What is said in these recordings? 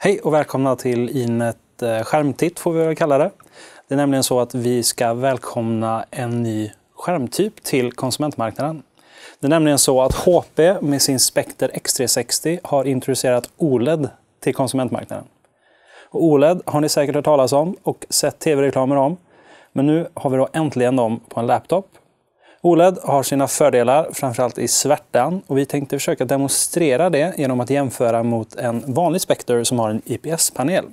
Hej och välkomna till Inet eh, skärmtitt, får vi väl kalla det. Det är nämligen så att vi ska välkomna en ny skärmtyp till konsumentmarknaden. Det är nämligen så att HP med sin Spectre X360 har introducerat OLED till konsumentmarknaden. Och OLED har ni säkert hört talas om och sett tv-reklamer om. Men nu har vi då äntligen dem på en laptop OLED har sina fördelar, framförallt i svärtan. Och vi tänkte försöka demonstrera det genom att jämföra mot en vanlig Spectre som har en IPS-panel.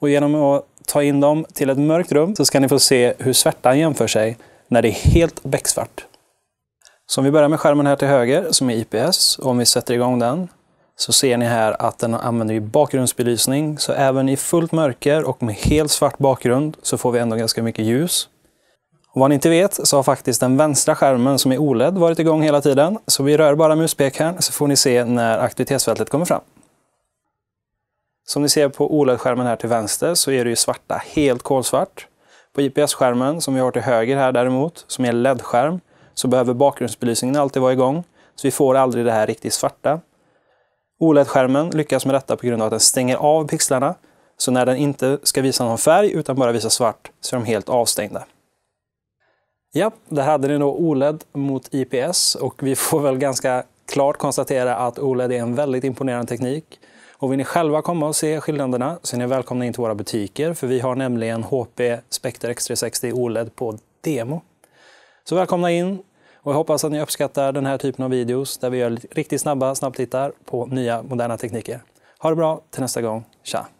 Och genom att ta in dem till ett mörkt rum så ska ni få se hur svärtan jämför sig när det är helt becksvart. Så om vi börjar med skärmen här till höger som är IPS och om vi sätter igång den så ser ni här att den använder bakgrundsbelysning. Så även i fullt mörker och med helt svart bakgrund så får vi ändå ganska mycket ljus vad ni inte vet så har faktiskt den vänstra skärmen som är OLED varit igång hela tiden. Så vi rör bara muspekaren så får ni se när aktivitetsfältet kommer fram. Som ni ser på OLED-skärmen här till vänster så är det ju svarta helt kolsvart. På IPS-skärmen som vi har till höger här däremot, som är LED-skärm, så behöver bakgrundsbelysningen alltid vara igång. Så vi får aldrig det här riktigt svarta. OLED-skärmen lyckas med detta på grund av att den stänger av pixlarna. Så när den inte ska visa någon färg utan bara visa svart så är de helt avstängda. Ja, det hade ni då OLED mot IPS och vi får väl ganska klart konstatera att OLED är en väldigt imponerande teknik. Och vill ni själva komma och se skillnaderna så är ni välkomna in till våra butiker för vi har nämligen HP Spectre X360 OLED på demo. Så välkomna in och jag hoppas att ni uppskattar den här typen av videos där vi gör riktigt snabba snabbtittar på nya moderna tekniker. Ha det bra till nästa gång. Tja!